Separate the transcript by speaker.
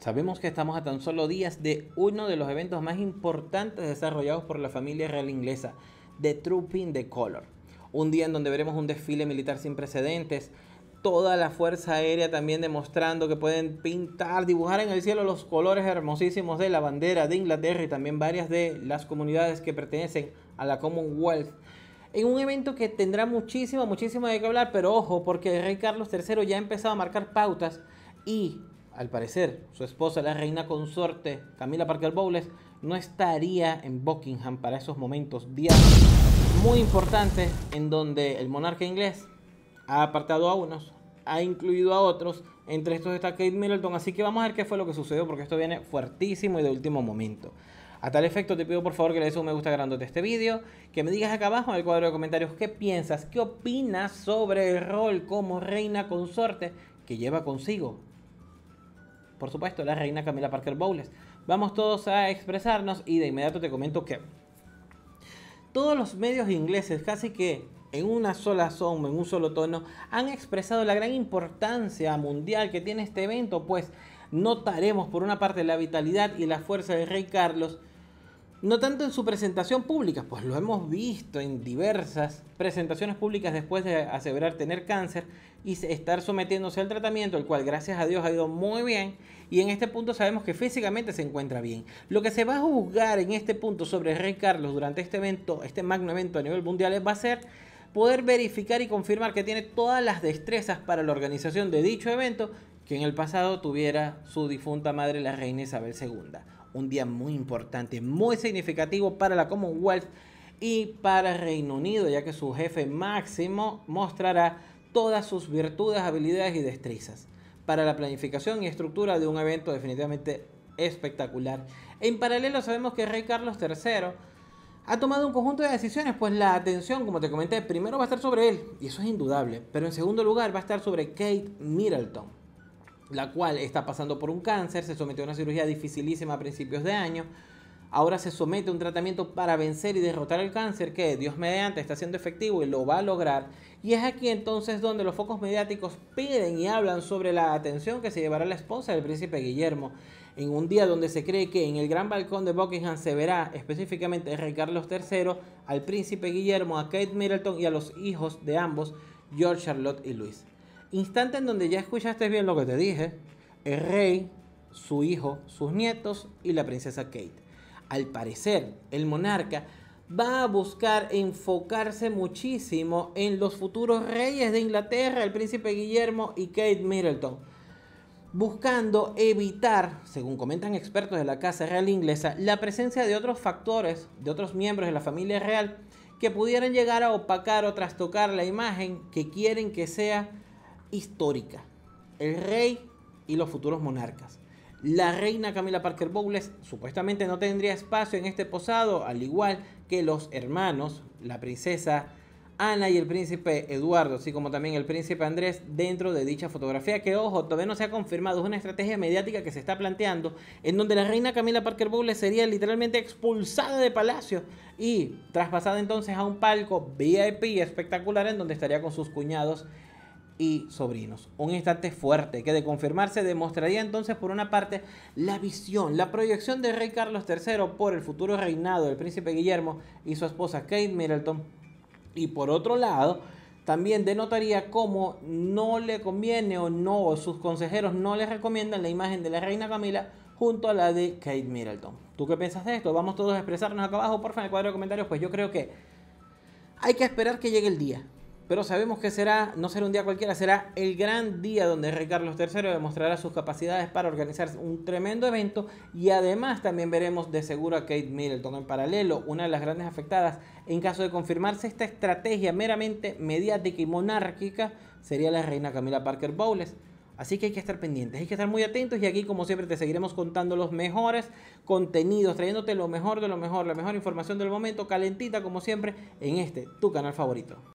Speaker 1: Sabemos que estamos a tan solo días de uno de los eventos más importantes desarrollados por la familia real inglesa, The Trooping the Color. Un día en donde veremos un desfile militar sin precedentes, toda la Fuerza Aérea también demostrando que pueden pintar, dibujar en el cielo los colores hermosísimos de la bandera de Inglaterra y también varias de las comunidades que pertenecen a la Commonwealth. En un evento que tendrá muchísimo, muchísimo de qué hablar, pero ojo, porque el rey Carlos III ya ha empezado a marcar pautas y al parecer, su esposa, la reina consorte Camila Parker Bowles, no estaría en Buckingham para esos momentos, diarios muy importantes en donde el monarca inglés ha apartado a unos, ha incluido a otros, entre estos está Kate Middleton, así que vamos a ver qué fue lo que sucedió porque esto viene fuertísimo y de último momento. A tal efecto te pido por favor que le des un me gusta grandote este vídeo, que me digas acá abajo en el cuadro de comentarios qué piensas, qué opinas sobre el rol como reina consorte que lleva consigo por supuesto, la reina Camila Parker Bowles. Vamos todos a expresarnos y de inmediato te comento que todos los medios ingleses, casi que en una sola sombra, en un solo tono, han expresado la gran importancia mundial que tiene este evento, pues notaremos por una parte la vitalidad y la fuerza del rey Carlos, no tanto en su presentación pública, pues lo hemos visto en diversas presentaciones públicas después de aseverar tener cáncer y estar sometiéndose al tratamiento, el cual gracias a Dios ha ido muy bien y en este punto sabemos que físicamente se encuentra bien. Lo que se va a juzgar en este punto sobre Rey Carlos durante este evento, este magno evento a nivel mundial, va a ser poder verificar y confirmar que tiene todas las destrezas para la organización de dicho evento que en el pasado tuviera su difunta madre la reina Isabel II un día muy importante, muy significativo para la Commonwealth y para Reino Unido, ya que su jefe máximo mostrará todas sus virtudes, habilidades y destrezas para la planificación y estructura de un evento definitivamente espectacular. En paralelo sabemos que Rey Carlos III ha tomado un conjunto de decisiones, pues la atención, como te comenté, primero va a estar sobre él, y eso es indudable, pero en segundo lugar va a estar sobre Kate Middleton la cual está pasando por un cáncer, se sometió a una cirugía dificilísima a principios de año. Ahora se somete a un tratamiento para vencer y derrotar el cáncer que Dios mediante está siendo efectivo y lo va a lograr. Y es aquí entonces donde los focos mediáticos piden y hablan sobre la atención que se llevará la esposa del príncipe Guillermo en un día donde se cree que en el gran balcón de Buckingham se verá específicamente a Rey Carlos III, al príncipe Guillermo, a Kate Middleton y a los hijos de ambos, George, Charlotte y Luis. Instante en donde ya escuchaste bien lo que te dije, el rey, su hijo, sus nietos y la princesa Kate. Al parecer, el monarca va a buscar enfocarse muchísimo en los futuros reyes de Inglaterra, el príncipe Guillermo y Kate Middleton, buscando evitar, según comentan expertos de la Casa Real Inglesa, la presencia de otros factores, de otros miembros de la familia real, que pudieran llegar a opacar o trastocar la imagen que quieren que sea histórica, el rey y los futuros monarcas. La reina Camila Parker Bowles supuestamente no tendría espacio en este posado, al igual que los hermanos, la princesa Ana y el príncipe Eduardo, así como también el príncipe Andrés, dentro de dicha fotografía que, ojo, todavía no se ha confirmado. Es una estrategia mediática que se está planteando, en donde la reina Camila Parker Bowles sería literalmente expulsada de palacio y traspasada entonces a un palco VIP espectacular en donde estaría con sus cuñados y sobrinos. Un instante fuerte que de confirmarse demostraría entonces por una parte la visión, la proyección de rey Carlos III por el futuro reinado del príncipe Guillermo y su esposa Kate Middleton y por otro lado también denotaría cómo no le conviene o no sus consejeros no le recomiendan la imagen de la reina Camila junto a la de Kate Middleton. ¿Tú qué piensas de esto? Vamos todos a expresarnos acá abajo, porfa, en el cuadro de comentarios, pues yo creo que hay que esperar que llegue el día pero sabemos que será, no será un día cualquiera, será el gran día donde Rey Carlos III demostrará sus capacidades para organizar un tremendo evento y además también veremos de seguro a Kate Middleton en paralelo, una de las grandes afectadas en caso de confirmarse esta estrategia meramente mediática y monárquica sería la reina Camila Parker Bowles. Así que hay que estar pendientes, hay que estar muy atentos y aquí como siempre te seguiremos contando los mejores contenidos, trayéndote lo mejor de lo mejor, la mejor información del momento, calentita como siempre en este, tu canal favorito.